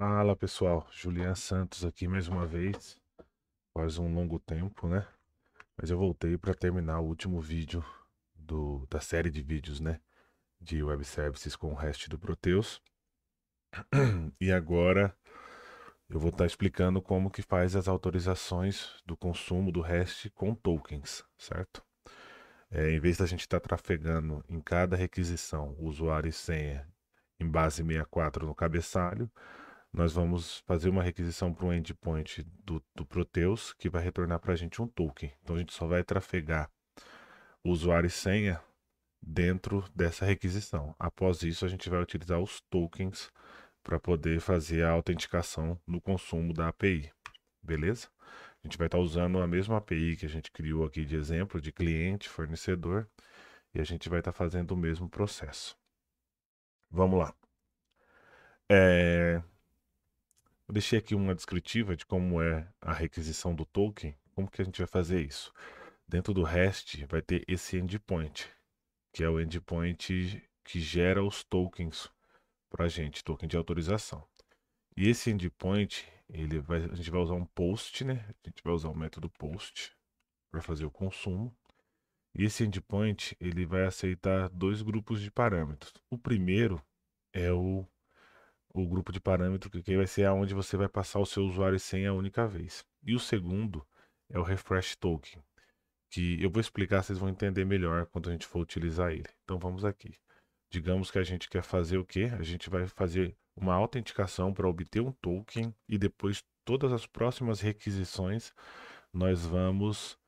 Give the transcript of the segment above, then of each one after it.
Fala pessoal, Julian Santos aqui mais uma vez, Faz um longo tempo, né? Mas eu voltei para terminar o último vídeo do, da série de vídeos, né? De web services com o REST do Proteus. E agora eu vou estar tá explicando como que faz as autorizações do consumo do REST com tokens, certo? É, em vez da gente estar tá trafegando em cada requisição usuário e senha em base 64 no cabeçalho, nós vamos fazer uma requisição para um endpoint do, do Proteus, que vai retornar para a gente um token. Então a gente só vai trafegar usuário e senha dentro dessa requisição. Após isso, a gente vai utilizar os tokens para poder fazer a autenticação no consumo da API, beleza? A gente vai estar tá usando a mesma API que a gente criou aqui de exemplo, de cliente, fornecedor, e a gente vai estar tá fazendo o mesmo processo. Vamos lá. É, eu deixei aqui uma descritiva de como é a requisição do token, como que a gente vai fazer isso. Dentro do REST vai ter esse endpoint, que é o endpoint que gera os tokens para a gente, token de autorização. E esse endpoint, ele vai, a gente vai usar um post, né? A gente vai usar o método post para fazer o consumo. E esse endpoint, ele vai aceitar dois grupos de parâmetros. O primeiro é o o grupo de parâmetro, que vai ser aonde você vai passar o seu usuário e senha a única vez. E o segundo é o refresh token, que eu vou explicar, vocês vão entender melhor quando a gente for utilizar ele. Então vamos aqui. Digamos que a gente quer fazer o que? A gente vai fazer uma autenticação para obter um token e depois todas as próximas requisições nós vamos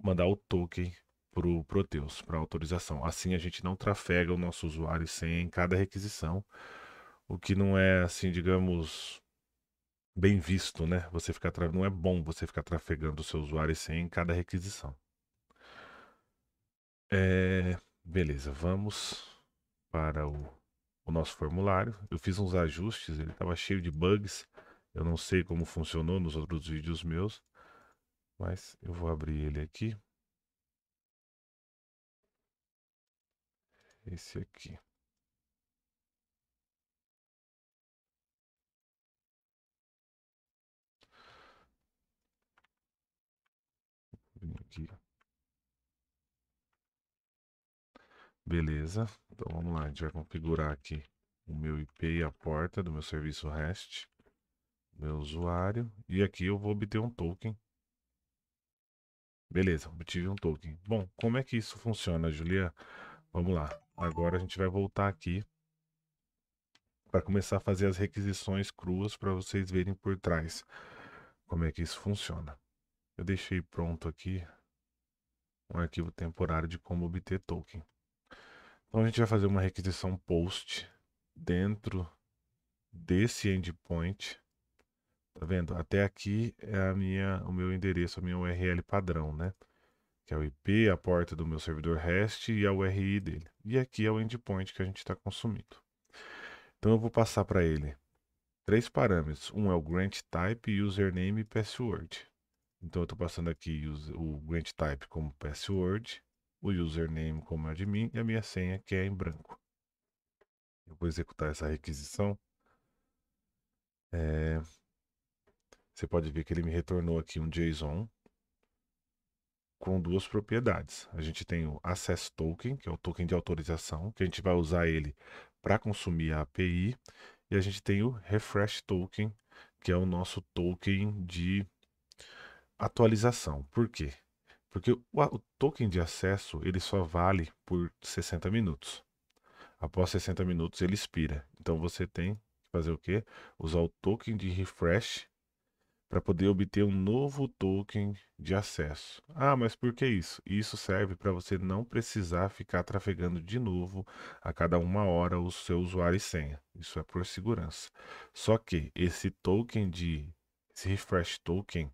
mandar o token para o Proteus, para autorização. Assim a gente não trafega o nosso usuário sem em cada requisição o que não é, assim, digamos, bem visto, né? Você ficar tra... Não é bom você ficar trafegando o seu usuário sem cada requisição. É... Beleza, vamos para o, o nosso formulário. Eu fiz uns ajustes, ele estava cheio de bugs. Eu não sei como funcionou nos outros vídeos meus, mas eu vou abrir ele aqui. Esse aqui. Beleza, então vamos lá, a gente vai configurar aqui o meu IP e a porta do meu serviço REST, meu usuário, e aqui eu vou obter um token. Beleza, obtive um token. Bom, como é que isso funciona, Julia? Vamos lá, agora a gente vai voltar aqui para começar a fazer as requisições cruas para vocês verem por trás como é que isso funciona. Eu deixei pronto aqui um arquivo temporário de como obter token. Então a gente vai fazer uma requisição post dentro desse endpoint. Tá vendo? Até aqui é a minha, o meu endereço, a minha URL padrão, né? Que é o IP, a porta do meu servidor REST e a URI dele. E aqui é o endpoint que a gente está consumindo. Então eu vou passar para ele três parâmetros. Um é o grant type, username e password. Então eu estou passando aqui o grant type como password o username como admin é e a minha senha que é em branco. Eu vou executar essa requisição. É... Você pode ver que ele me retornou aqui um JSON com duas propriedades. A gente tem o Access Token, que é o token de autorização, que a gente vai usar ele para consumir a API, e a gente tem o Refresh Token, que é o nosso token de atualização. Por quê? Porque o, o token de acesso ele só vale por 60 minutos. Após 60 minutos ele expira. Então você tem que fazer o quê? Usar o token de refresh para poder obter um novo token de acesso. Ah, mas por que isso? Isso serve para você não precisar ficar trafegando de novo a cada uma hora o seu usuário e senha. Isso é por segurança. Só que esse token de esse refresh token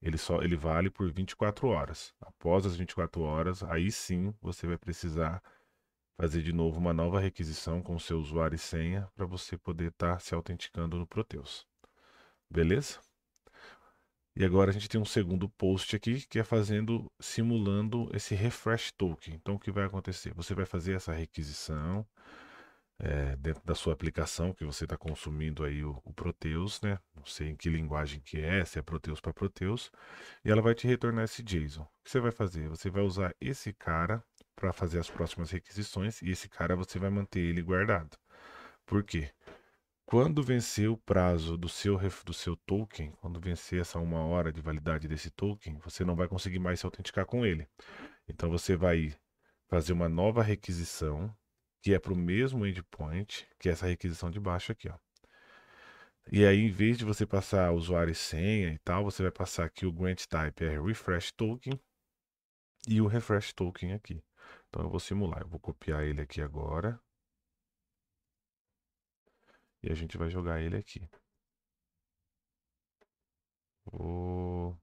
ele só ele vale por 24 horas. Após as 24 horas, aí sim você vai precisar fazer de novo uma nova requisição com o seu usuário e senha para você poder estar tá se autenticando no Proteus. Beleza? E agora a gente tem um segundo post aqui que é fazendo simulando esse refresh token. Então o que vai acontecer? Você vai fazer essa requisição, é, dentro da sua aplicação que você está consumindo aí o, o, Proteus, né? Não sei em que linguagem que é, se é Proteus para Proteus, e ela vai te retornar esse JSON. O que você vai fazer? Você vai usar esse cara para fazer as próximas requisições e esse cara você vai manter ele guardado. Por quê? Quando vencer o prazo do seu, do seu token, quando vencer essa uma hora de validade desse token, você não vai conseguir mais se autenticar com ele. Então você vai fazer uma nova requisição que é para o mesmo endpoint, que é essa requisição de baixo aqui, ó. E aí, em vez de você passar usuário e senha e tal, você vai passar aqui o grant type é refresh token e o refresh token aqui. Então eu vou simular, eu vou copiar ele aqui agora. E a gente vai jogar ele aqui. Vou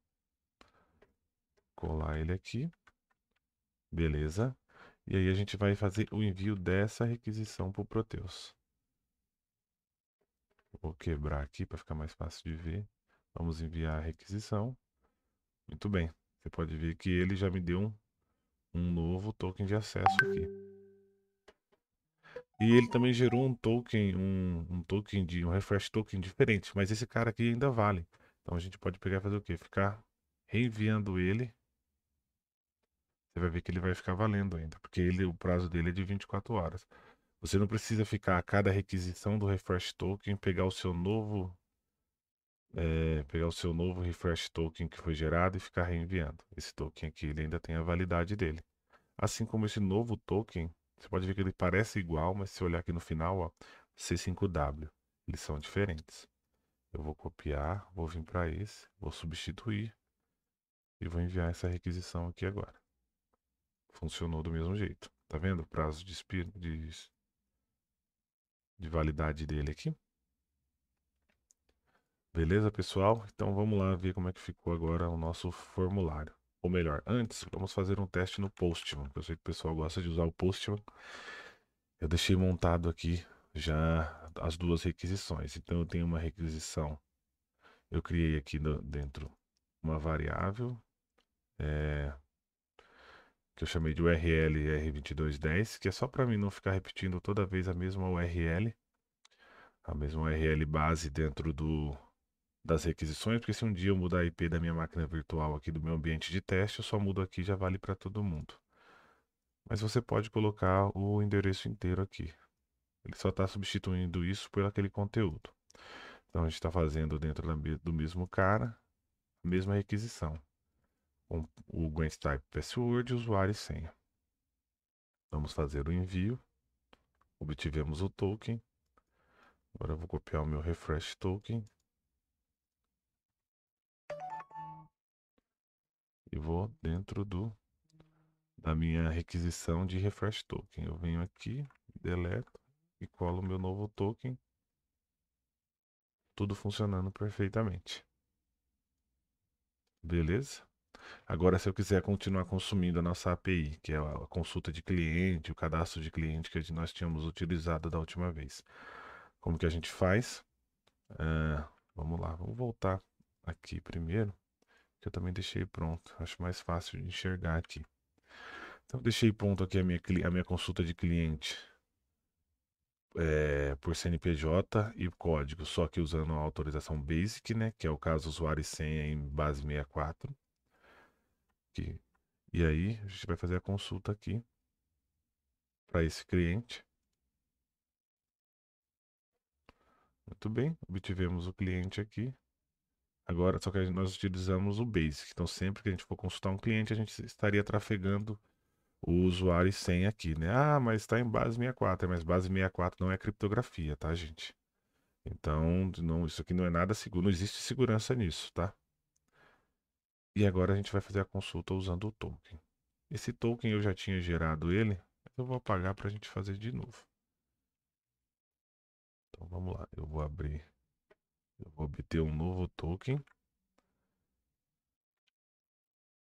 colar ele aqui. Beleza. E aí a gente vai fazer o envio dessa requisição para o Proteus. Vou quebrar aqui para ficar mais fácil de ver. Vamos enviar a requisição. Muito bem. Você pode ver que ele já me deu um, um novo token de acesso aqui. E ele também gerou um token, um, um, token de um refresh token diferente, mas esse cara aqui ainda vale. Então a gente pode pegar e fazer o quê? Ficar reenviando ele você vai ver que ele vai ficar valendo ainda, porque ele, o prazo dele é de 24 horas. Você não precisa ficar a cada requisição do refresh token pegar o seu novo é, pegar o seu novo refresh token que foi gerado e ficar reenviando. Esse token aqui ele ainda tem a validade dele. Assim como esse novo token, você pode ver que ele parece igual, mas se olhar aqui no final, ó, C5W, eles são diferentes. Eu vou copiar, vou vir para esse, vou substituir e vou enviar essa requisição aqui agora. Funcionou do mesmo jeito. Tá vendo o prazo de, de, de validade dele aqui? Beleza, pessoal? Então vamos lá ver como é que ficou agora o nosso formulário. Ou melhor, antes, vamos fazer um teste no Postman, que eu sei que o pessoal gosta de usar o Postman. Eu deixei montado aqui já as duas requisições. Então eu tenho uma requisição, eu criei aqui no, dentro uma variável é, que eu chamei de URL R2210, que é só para mim não ficar repetindo toda vez a mesma URL, a mesma URL base dentro do, das requisições, porque se um dia eu mudar a IP da minha máquina virtual aqui do meu ambiente de teste, eu só mudo aqui já vale para todo mundo. Mas você pode colocar o endereço inteiro aqui. Ele só está substituindo isso por aquele conteúdo. Então a gente está fazendo dentro do mesmo cara a mesma requisição o Grant Type Password, usuário e senha. Vamos fazer o envio. Obtivemos o token. Agora eu vou copiar o meu refresh token. E vou dentro do da minha requisição de refresh token. Eu venho aqui, deleto e colo meu novo token. Tudo funcionando perfeitamente. Beleza? Agora, se eu quiser continuar consumindo a nossa API, que é a consulta de cliente, o cadastro de cliente que nós tínhamos utilizado da última vez, como que a gente faz? Uh, vamos lá, vamos voltar aqui primeiro, que eu também deixei pronto. Acho mais fácil de enxergar aqui. Então, deixei pronto aqui a minha, a minha consulta de cliente é, por CNPJ e código, só que usando a autorização BASIC, né, que é o caso usuário e senha em base 64. Aqui. E aí, a gente vai fazer a consulta aqui para esse cliente. Muito bem, obtivemos o cliente aqui. Agora, só que nós utilizamos o Basic. Então, sempre que a gente for consultar um cliente, a gente estaria trafegando o usuário e senha aqui, né? Ah, mas está em base 64. É, mas base 64 não é criptografia, tá, gente? Então, não, isso aqui não é nada seguro. Não existe segurança nisso, tá? E agora a gente vai fazer a consulta usando o token. Esse token eu já tinha gerado ele, eu vou apagar para a gente fazer de novo. Então vamos lá, eu vou abrir, eu vou obter um novo token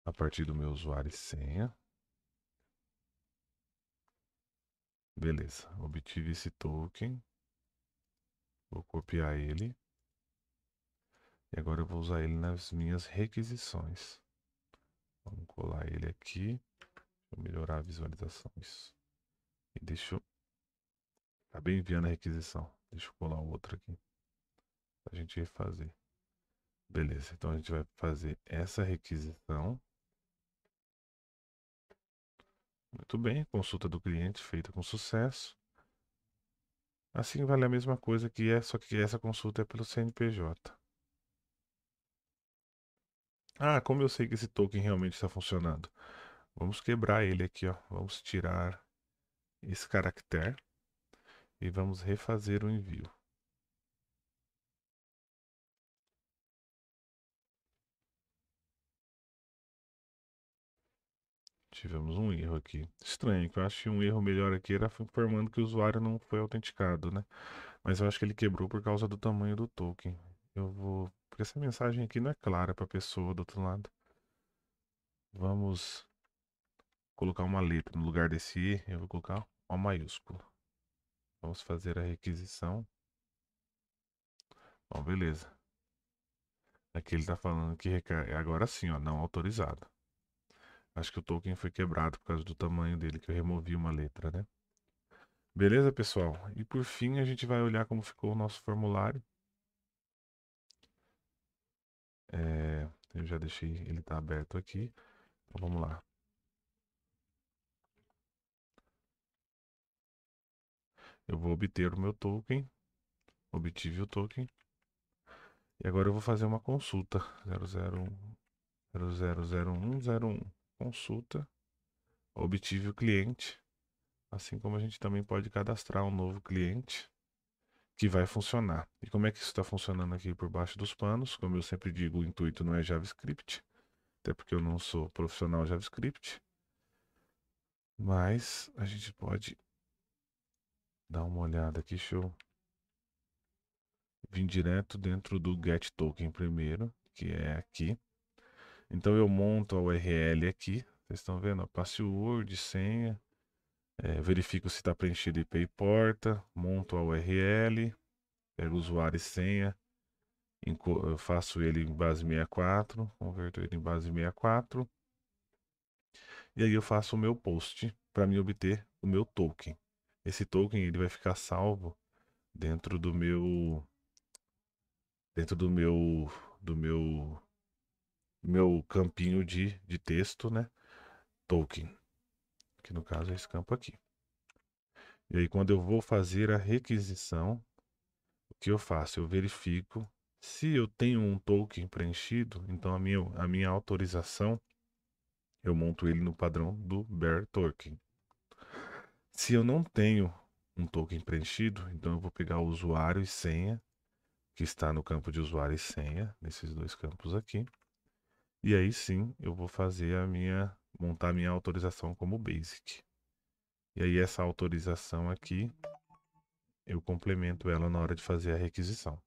a partir do meu usuário e senha. Beleza, obtive esse token, vou copiar ele. E agora eu vou usar ele nas minhas requisições. Vamos colar ele aqui. Vou melhorar a visualização. Isso. E deixa eu... Acabei tá enviando a requisição. Deixa eu colar outra aqui. A gente refazer. Beleza, então a gente vai fazer essa requisição. Muito bem, consulta do cliente feita com sucesso. Assim vale a mesma coisa que essa, é, só que essa consulta é pelo CNPJ. Ah, como eu sei que esse token realmente está funcionando. Vamos quebrar ele aqui, ó. Vamos tirar esse caractere e vamos refazer o envio. Tivemos um erro aqui. Estranho, que eu acho que um erro melhor aqui era informando que o usuário não foi autenticado, né? Mas eu acho que ele quebrou por causa do tamanho do token. Eu vou porque essa mensagem aqui não é clara para a pessoa do outro lado. Vamos colocar uma letra no lugar desse I, eu vou colocar O maiúsculo. Vamos fazer a requisição. Bom, beleza. Aqui ele está falando que é agora sim, ó, não autorizado. Acho que o token foi quebrado por causa do tamanho dele, que eu removi uma letra, né? Beleza, pessoal? E por fim, a gente vai olhar como ficou o nosso formulário. É, eu já deixei, ele tá aberto aqui. Então vamos lá. Eu vou obter o meu token. Obtive o token. E agora eu vou fazer uma consulta. 001 000101. Consulta. Obtive o cliente. Assim como a gente também pode cadastrar um novo cliente que vai funcionar. E como é que isso está funcionando aqui por baixo dos panos? Como eu sempre digo, o intuito não é JavaScript, até porque eu não sou profissional JavaScript. Mas a gente pode dar uma olhada aqui, show vim vir direto dentro do get token primeiro, que é aqui. Então eu monto a URL aqui, vocês estão vendo, passe word, senha, é, verifico se está preenchido IP e porta, monto a URL, pego usuário e senha, faço ele em base 64, converto ele em base 64, e aí eu faço o meu post para me obter o meu token. Esse token ele vai ficar salvo dentro do meu dentro do meu do meu meu campinho de, de texto, né? Token que no caso é esse campo aqui. E aí, quando eu vou fazer a requisição, o que eu faço? Eu verifico se eu tenho um token preenchido, então a minha, a minha autorização, eu monto ele no padrão do Bear Token. Se eu não tenho um token preenchido, então eu vou pegar o usuário e senha, que está no campo de usuário e senha, nesses dois campos aqui. E aí sim, eu vou fazer a minha montar minha autorização como basic. E aí essa autorização aqui, eu complemento ela na hora de fazer a requisição.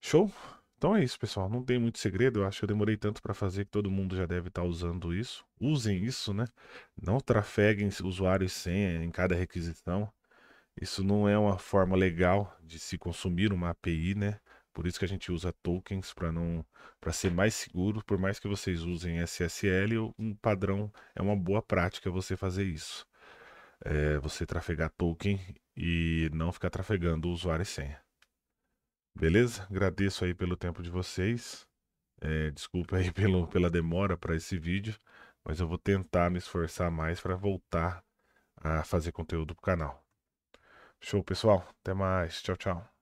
Show? Então é isso, pessoal. Não tem muito segredo. Eu acho que eu demorei tanto para fazer que todo mundo já deve estar tá usando isso. Usem isso, né? Não trafeguem usuários senha em cada requisição. Isso não é uma forma legal de se consumir uma API, né? Por isso que a gente usa tokens para não para ser mais seguro, por mais que vocês usem SSL, um padrão é uma boa prática você fazer isso. É você trafegar token e não ficar trafegando usuário e senha. Beleza? Agradeço aí pelo tempo de vocês. É, desculpa aí pelo, pela demora para esse vídeo, mas eu vou tentar me esforçar mais para voltar a fazer conteúdo para o canal. Show, pessoal. Até mais. Tchau, tchau.